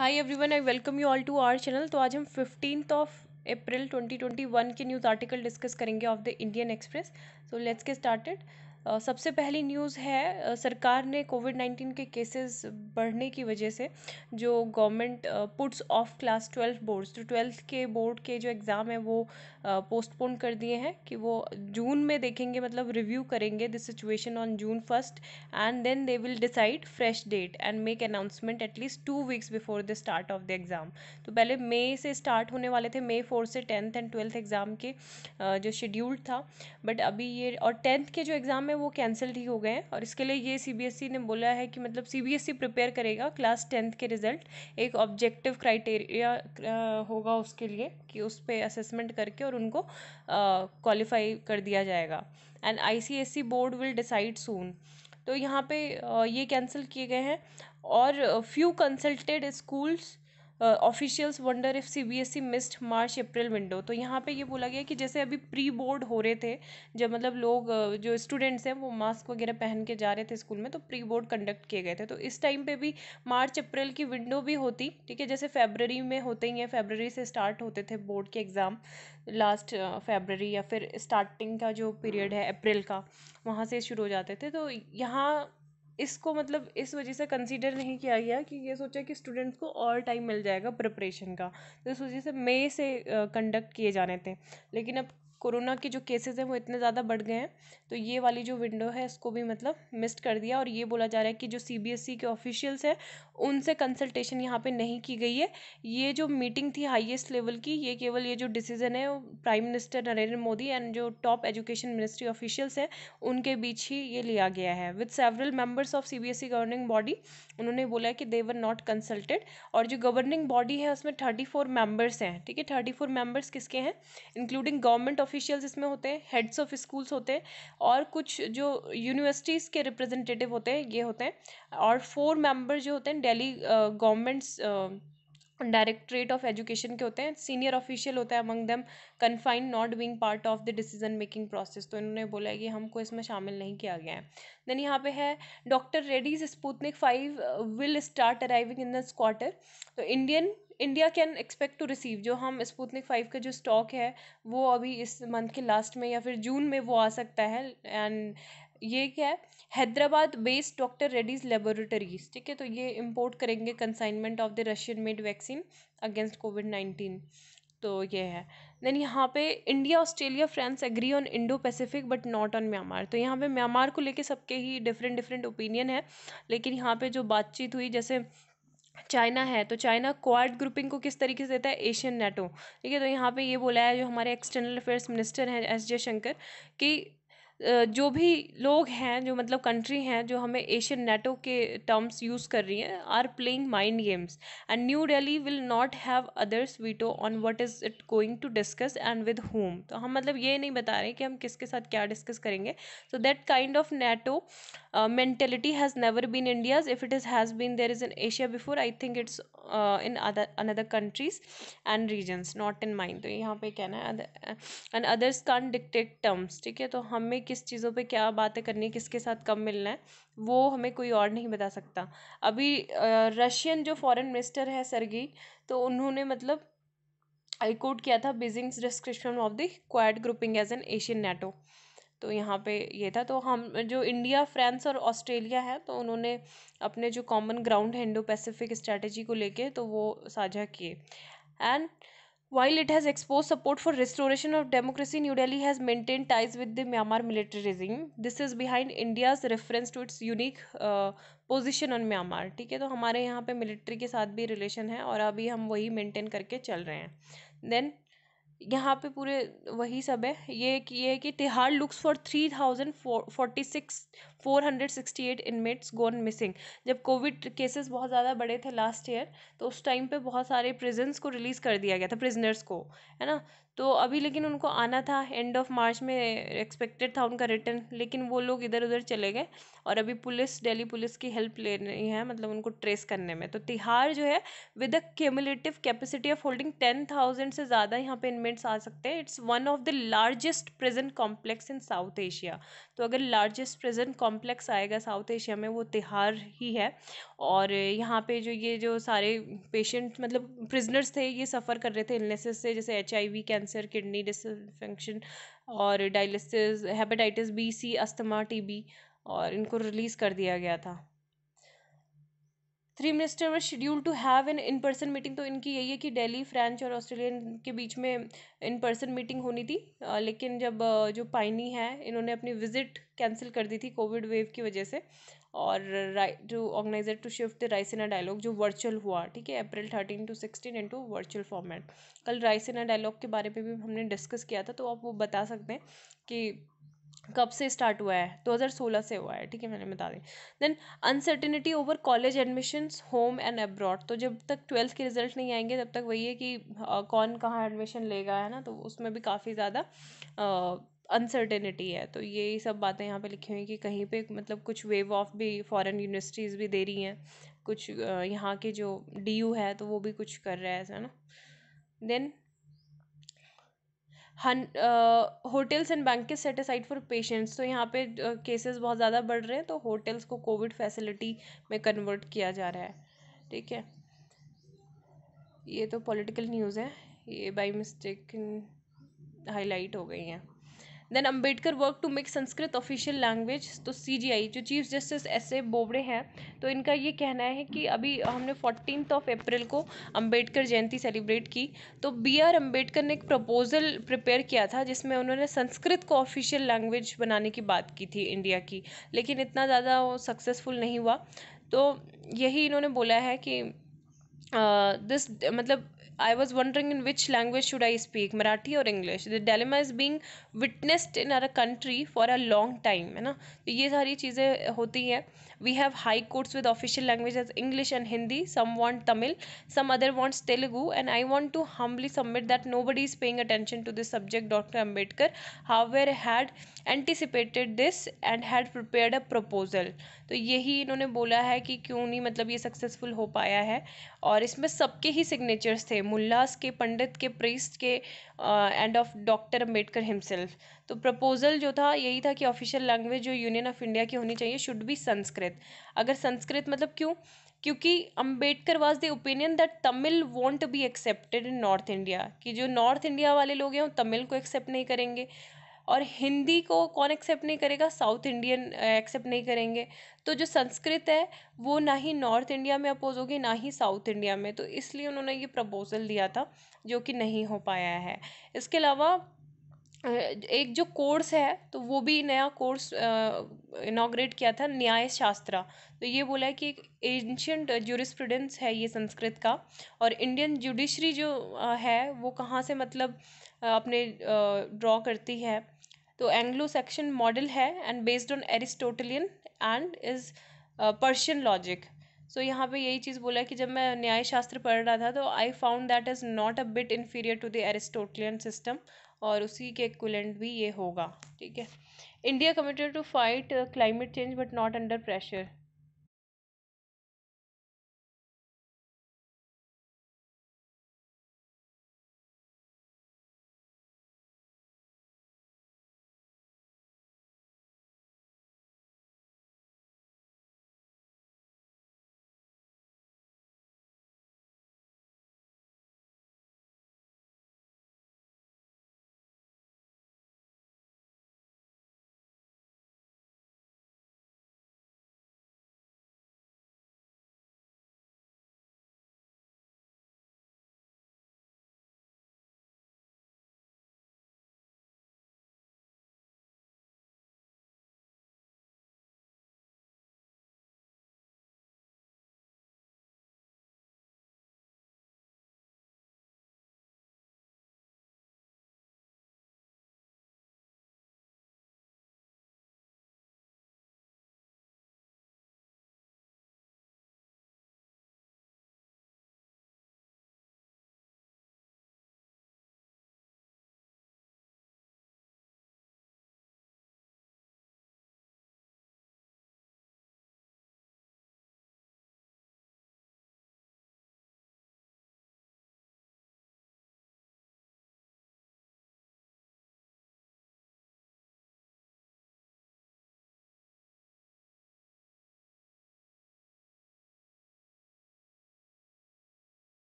Hi everyone I welcome you all to our channel तो आज हम फिफ्टींथ ऑफ अप्रैल 2021 के न्यूज़ आर्टिकल डिस्कस करेंगे of the Indian Express so let's get started सबसे पहली news है सरकार ने कोविड नाइन्टीन के केसेस बढ़ने की वजह से जो government puts off class twelfth boards तो ट्वेल्थ के बोर्ड के जो एग्ज़ाम है वो पोस्टपोन कर दिए हैं कि वो जून में देखेंगे मतलब रिव्यू करेंगे the situation on June first and then they will decide fresh date and make announcement at least two weeks before the start of the exam तो पहले मे से स्टार्ट होने वाले थे मे फोर से टेंथ एंड ट्वेल्थ एग्ज़ाम के जो scheduled था बट अभी ये और टेंथ के जो एग्ज़ाम में वो कैंसिल्ड ही हो गए हैं और इसके लिए ये सीबीएसई e ने बोला है कि मतलब सीबीएसई प्रिपेयर e करेगा क्लास टेंथ के रिजल्ट एक ऑब्जेक्टिव क्राइटेरिया होगा उसके लिए कि उस पर असेसमेंट करके और उनको क्वालिफाई कर दिया जाएगा and ICSE board will decide soon तो यहाँ पे ये कैंसिल किए गए हैं और few consulted schools officials wonder if C B S E missed March April window तो यहाँ पे ये बोला गया कि जैसे अभी प्री बोर्ड हो रहे थे जब मतलब लोग जो स्टूडेंट्स हैं वो मास्क वगैरह पहन के जा रहे थे स्कूल में तो प्री बोर्ड कंडक्ट किए गए थे तो इस टाइम पे भी मार्च अप्रैल की विंडो भी होती ठीक है जैसे फेबररी में होते ही हैं फेबररी से स्टार्ट होते थे बोर्ड के एग्ज़ाम लास्ट फेबररी या फिर स्टार्टिंग का जो पीरियड है अप्रैल का वहाँ से शुरू हो जाते थे तो यहाँ इसको मतलब इस वजह से कंसीडर नहीं किया गया कि ये सोचा कि स्टूडेंट्स को और टाइम मिल जाएगा प्रिपरेशन का तो इस वजह से मई से कंडक्ट किए जाने थे लेकिन अब कोरोना के जो केसेस हैं वो इतने ज़्यादा बढ़ गए हैं तो ये वाली जो विंडो है इसको भी मतलब मिस्ड कर दिया और ये बोला जा रहा है कि जो सी बी एस के ऑफिशियल्स हैं उनसे कंसल्टेशन यहाँ पे नहीं की गई है ये जो मीटिंग थी हाईएस्ट लेवल की ये केवल ये जो डिसीजन है prime minister Narendra Modi and जो टॉप एजुकेशन मिनिस्ट्री ऑफिशियल्स हैं उनके बीच ही ये लिया गया है with several members of C B S governing body उन्होंने बोला कि दे वर नॉट कंसल्टेड और जो गवर्निंग बॉडी है उसमें थर्टी फोर मेम्बर्स हैं ठीक है थर्टी फोर मेम्बर्स किसके हैं इंक्लूडिंग गवर्नमेंट ऑफ ऑफिशियल्स इसमें होते हैं हेड्स ऑफ स्कूल्स होते हैं और कुछ जो यूनिवर्सिटीज़ के रिप्रेजेंटेटिव होते हैं ये होते हैं और फोर मेंबर जो होते हैं Delhi government's directorate of education के होते हैं सीनियर ऑफिशियल होता है among them confined not being part of the decision making process तो इन्होंने बोला है कि हमको इसमें शामिल नहीं किया गया है देन यहाँ पे है doctor Reddy's Sputnik five will start arriving in this quarter तो Indian India can expect to receive जो हम स्पूतनिक फाइव का जो स्टॉक है वो अभी इस मंथ के लास्ट में या फिर जून में वो आ सकता है एंड ये क्या है Hyderabad based doctor Reddy's laboratories ठीक है तो ये इम्पोर्ट करेंगे consignment of the Russian made vaccine against covid nineteen तो ये है देन यहाँ पे India Australia France agree on Indo Pacific but not on Myanmar तो यहाँ पे म्यांमार को लेके सबके ही डिफरेंट डिफरेंट ओपिनियन है लेकिन यहाँ पे जो बातचीत हुई जैसे चाइना है तो चाइना क्वाड ग्रुपिंग को किस तरीके से देता है एशियन नेटो ठीक है तो यहाँ पे ये बोला है जो हमारे एक्सटर्नल अफेयर्स मिनिस्टर हैं एस जयशंकर कि जो भी लोग हैं जो मतलब कंट्री हैं जो हमें एशियन नेटो के टर्म्स यूज़ कर रही हैं are playing mind games and New Delhi will not have others veto on what is it going to discuss and with whom तो हम मतलब ये नहीं बता रहे कि हम किसके साथ क्या डिस्कस करेंगे so that kind of NATO mentality has never been India's if it is has been there is in Asia before I think it's in other another countries and regions not in mind तो यहाँ पे कहना है and others can't dictate terms ठीक है तो हमें किस चीज़ों पे क्या बातें करनी है किसके साथ कब मिलना है वो हमें कोई और नहीं बता सकता अभी रशियन जो फॉरेन मिनिस्टर है सरगी तो उन्होंने मतलब आई कोट किया था Beijing's description of the Quad grouping as an Asian NATO तो यहाँ पे ये था तो हम जो इंडिया फ्रांस और ऑस्ट्रेलिया है तो उन्होंने अपने जो कॉमन ग्राउंड है इंडो पैसिफिक स्ट्रैटेजी को लेके तो वो साझा किए and While it has exposed support for restoration of democracy, New Delhi has maintained ties with the Myanmar military regime. This is behind India's reference to its unique position on Myanmar ठीक है तो हमारे यहाँ पे military के साथ भी relation है और अभी हम वही मेंटेन करके चल रहे हैं देन यहाँ पे पूरे वही सब है ये कि ये कि Tihar looks for three thousand forty six four hundred sixty eight inmates gone missing जब कोविड केसेस बहुत ज़्यादा बढ़े थे लास्ट ईयर तो उस टाइम पे बहुत सारे प्रिजन्स को रिलीज़ कर दिया गया था प्रिजनर्स को है ना तो अभी लेकिन उनको आना था एंड ऑफ़ मार्च में एक्सपेक्टेड था उनका रिटर्न लेकिन वो लोग इधर उधर चले गए और अभी पुलिस दिल्ली पुलिस की हेल्प ले रही है मतलब उनको ट्रेस करने में तो तिहाड़ जो है with a cumulative capacity of holding ten thousand से ज़्यादा यहाँ पे इनमेट्स आ सकते हैं it's one of the largest prison complex in South Asia तो अगर लार्जेस्ट प्रेजेंट कॉम्प्लेक्स आएगा साउथ एशिया में वो तिहार ही है और यहाँ पे जो ये जो सारे पेशेंट मतलब प्रिजनर्स थे ये सफ़र कर रहे थे इलनेसेस से जैसे H I V cancer cancer kidney dysfunction और dialysis hepatitis B C asthma TB और इनको रिलीज़ कर दिया गया था three minister were schedule to have an in person meeting तो इनकी यही है कि डेली फ्रेंच और ऑस्ट्रेलियन के बीच में इन पर्सन मीटिंग होनी थी लेकिन जब जो पाइनी है इन्होंने अपनी विजिट कैंसिल कर दी थी कोविड वेव की वजह से और right to organiser to shift Raisina dialogue जो वर्चुअल हुआ ठीक है April thirteen to sixteen to virtual format कल रायसेना डायलॉग के बारे में भी हमने डिस्कस किया था तो आप वो बता सकते हैं कि कब से स्टार्ट हुआ है 2016 से हुआ है ठीक है मैंने बता दें then uncertainty over college admissions home and abroad तो जब तक ट्वेल्थ के रिजल्ट नहीं आएंगे तब तक वही है कि आ, कौन कहाँ एडमिशन लेगा है ना तो उसमें भी काफ़ी ज़्यादा अनसर्टेनिटी है तो ये सब बातें यहाँ पे लिखी हुई कि कहीं पे मतलब कुछ वेव ऑफ भी फॉरेन यूनिवर्सिटीज़ भी दे रही हैं कुछ यहाँ के जो डी है तो वो भी कुछ कर रहा है ऐसा ना देन हन hotels and bank set aside for patients तो यहाँ पे केसेस uh, बहुत ज़्यादा बढ़ रहे हैं तो होटल्स को कोविड फैसिलिटी में कन्वर्ट किया जा रहा है ठीक है ये तो पॉलिटिकल न्यूज़ है ये बाई मिस्टेक हाईलाइट हो गई हैं then Ambedkar work to make Sanskrit official language तो सीजीआई जो chief justice S A Bobde हैं तो इनका ये कहना है कि अभी हमने फोर्टीन ऑफ अप्रैल को अम्बेडकर जयंती सेलिब्रेट की तो बी आर अम्बेडकर ने एक प्रपोजल प्रिपेयर किया था जिसमें उन्होंने संस्कृत को ऑफिशियल लैंग्वेज बनाने की बात की थी इंडिया की लेकिन इतना ज़्यादा वो सक्सेसफुल नहीं हुआ तो यही इन्होंने बोला है कि दिस uh, मतलब I was wondering in which language should I speak Marathi और English the dilemma is being witnessed in our a country for a long time है ना तो ये सारी चीज़ें होती हैं we have high courts with official languages english and hindi some want tamil some other wants telugu and i want to humbly submit that nobody is paying attention to this subject dr ambedkar however had anticipated this and had prepared a proposal तो यही इन्होंने बोला है कि क्यों नहीं मतलब ये सक्सेसफुल हो पाया है और इसमें सबके ही सिग्नेचर्स थे मुल्लास के पंडित के प्रीस्ट के and of doctor Ambedkar himself तो प्रपोजल जो था यही था कि ऑफिशियल लैंग्वेज जो यूनियन ऑफ इंडिया की होनी चाहिए शुड बी संस्कृत अगर संस्कृत मतलब क्यों क्योंकि Ambedkar was the opinion that Tamil won't be accepted in North India कि जो नॉर्थ इंडिया वाले लोग हैं वो तमिल को एक्सेप्ट नहीं करेंगे और हिंदी को कौन एक्सेप्ट नहीं करेगा साउथ इंडियन एक्सेप्ट नहीं करेंगे तो जो संस्कृत है वो ना ही नॉर्थ इंडिया में अपोज होगी ना ही साउथ इंडिया में तो इसलिए उन्होंने ये प्रपोज़ल दिया था जो कि नहीं हो पाया है इसके अलावा एक जो कोर्स है तो वो भी नया कोर्स इनाग्रेट किया था न्याय शास्त्रा तो ये बोला है कि एंशंट जूरिस्प्रूडेंस है ये संस्कृत का और इंडियन जुडिशरी जो है वो कहाँ से मतलब अपने ड्रॉ करती है तो एंग्लो सेक्शन मॉडल है and based on Aristotelian and is Persian logic so यहाँ पे यही चीज़ बोला कि जब मैं न्याय शास्त्र पढ़ रहा था तो I found that is not a bit inferior to the Aristotelian system और उसी के कुलेंट भी ये होगा ठीक है India committed to fight climate change but not under pressure